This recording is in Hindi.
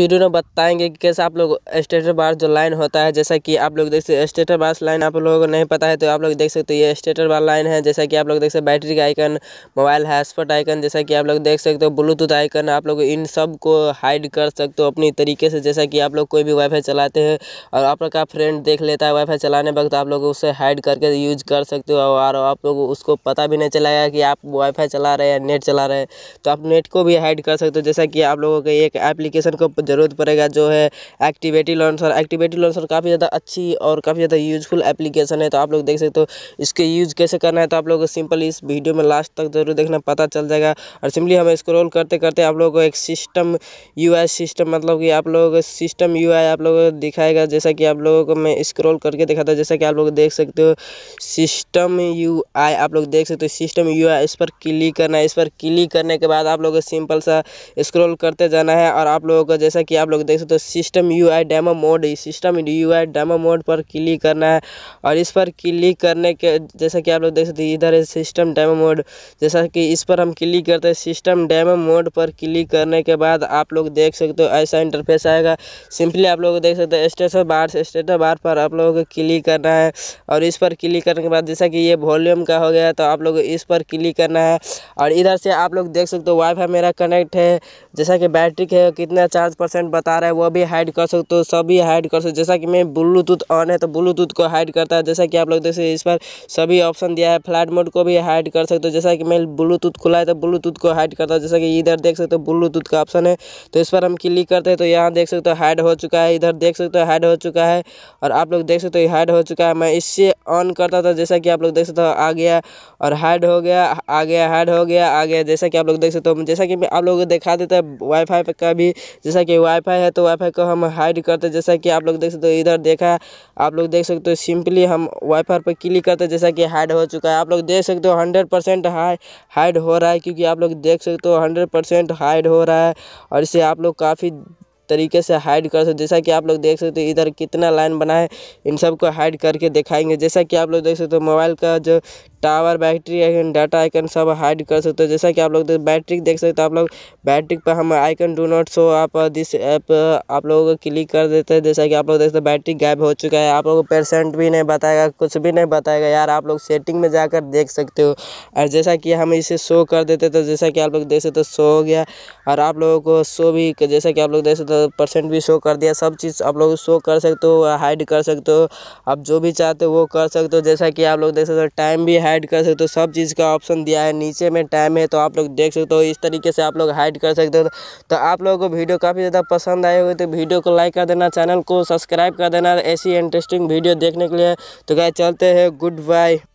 वीडियो में बताएंगे कि कैसे आप लोग स्टेटर बार जो लाइन होता है जैसा कि आप लोग देख सकते स्टेटर बार लाइन आप लोगों को नहीं पता है तो आप लोग देख सकते ये स्टेटर बार लाइन है जैसा कि आप लोग देख सकते बैटरी का आइकन मोबाइल हैसपट आइकन जैसा कि आप लोग देख सकते हो ब्लूटूथ आइकन आप लोग इन सब को हाइड कर सकते हो अपनी तरीके से जैसा कि आप लोग कोई भी वाईफाई चलाते हैं और आप लोग का फ्रेंड देख लेता है वाईफाई चलाने वक्त आप लोग उसे हाइड करके यूज कर सकते हो और आप लोग उसको पता भी नहीं चलाएगा कि आप वाईफाई चला रहे हैं नेट चला रहे हैं तो आप नेट को भी हाइड कर सकते हो जैसा कि आप लोगों के एक एप्लीकेशन को ज़रूरत पड़ेगा जो है एक्टिविटी लॉन्सर एक्टिविटी लॉन्सर काफ़ी ज़्यादा अच्छी और काफ़ी ज़्यादा यूजफुल एप्लीकेशन है तो आप लोग देख सकते हो इसके यूज़ कैसे करना है तो आप लोग सिंपल इस वीडियो में लास्ट तक जरूर देखना पता चल जाएगा और सिंपली हम स्क्रोल करते करते आप लोगों को एक सिस्टम यू सिस्टम मतलब कि आप लोगों को सिस्टम यू आप लोगों को दिखाएगा जैसा कि आप लोगों को मैं स्क्रोल करके दिखाता जैसा कि आप लोग देख सकते हो सिस्टम यू आप लोग देख सकते हो सिस्टम यू इस पर क्लिक करना है इस पर क्लिक करने के बाद आप लोगों को सिंपल सा स्क्रॉल करते जाना है और आप लोगों को जैसा कि आप लोग देख सकते हो system U I demo mode system U I demo mode पर क्लिक करना है और इस पर क्लिक करने के जैसा कि आप लोग देख सकते हैं इधर है सिस्टम डेमो मोड जैसा कि इस पर हम क्लिक करते हैं सिस्टम डेमो मोड पर क्लिक करने के बाद आप लोग देख सकते हो ऐसा इंटरफेस आएगा सिंपली आप लोग देख सकते हो स्टेटस बार से स्टेटस बार पर आप लोगों को क्लिक करना है और इस पर क्लिक करने के बाद जैसा कि ये वॉल्यूम का हो गया तो आप लोग इस पर क्लिक करना है और इधर से आप लोग देख सकते हो वाईफाई मेरा कनेक्ट है जैसा कि बैटरी है कितना चार्ज परसेंट बता रहा है वो भी हाइड कर सकते हो सभी हाइड कर सकते जैसा कि मैं ब्लूटूथ ऑन है तो ब्लूटूथ को हाइड करता है जैसा कि आप लोग देख सकते इस पर सभी ऑप्शन दिया है फ्लाइट मोड को भी हाइड कर सकते हो जैसा कि मैं ब्लूटूथ खुला है तो ब्लूटूथ को हाइड करता है जैसा कि इधर देख सकते हो ब्लूटूथ का ऑप्शन है तो इस पर हम क्लिक करते हैं तो यहाँ देख सकते हो हाइड हो चुका है इधर देख सकते हो हाइड हो चुका है और आप लोग देख सकते हो हाइड हो चुका है मैं इससे ऑन करता था जैसा कि आप लोग देख सकते हो आ गया और हाइड हो गया आ गया हाइड हो गया आ गया जैसा कि आप लोग देख सकते हो जैसा कि मैं आप लोगों को दिखा देता है वाईफाई का भी जैसा कि कि वाईफाई है तो वाईफाई को हम हाइड करते हैं जैसा कि आप लोग देख सकते हो इधर देखा आप लोग देख सकते हो सिंपली हम वाईफाई पर क्लिक करते हैं जैसा कि हाइड हो चुका है आप लोग देख सकते हो हंड्रेड परसेंट हाई हाइड हो रहा है क्योंकि आप लोग देख सकते हो हंड्रेड परसेंट हाइड हो रहा है और इसे आप लोग काफ़ी तरीके से हाइड कर सकते जैसा कि आप लोग देख सकते हो इधर कितना लाइन बना है इन सबको हाइड करके दिखाएंगे जैसा कि आप लोग देख सकते हो मोबाइल का जो tower battery icon data icon सब हाइड कर सकते हो जैसा कि आप लोग तो बैटरी देख सकते हो तो आप लोग बैटरी पर हम आइकन डू नॉट शो आप दिस ऐप आप लोगों को क्लिक कर देते हैं जैसा कि आप लोग देखते हो बैटरी गायब हो चुका है आप लोगों को परसेंट भी नहीं बताएगा कुछ भी नहीं बताएगा यार आप लोग सेटिंग में जाकर देख सकते हो और जैसा कि हम इसे शो कर देते तो जैसा कि आप लोग देख सकते हो शो तो हो गया और आप लोगों को शो भी जैसा कि आप लोग देख सकते हो परसेंट भी शो कर दिया सब चीज़ आप लोग शो कर सकते हो हाइड कर सकते हो आप जो भी चाहते हो वो कर सकते हो जैसा कि आप लोग देख सकते हो टाइम भी है हाइड कर सकते हो सब चीज़ का ऑप्शन दिया है नीचे में टाइम है तो आप लोग देख सकते हो इस तरीके से आप लोग हाइड कर सकते हो तो आप लोगों को वीडियो काफ़ी ज़्यादा पसंद आए हुए तो वीडियो को लाइक कर देना चैनल को सब्सक्राइब कर देना ऐसी इंटरेस्टिंग वीडियो देखने के लिए तो क्या चलते हैं गुड बाय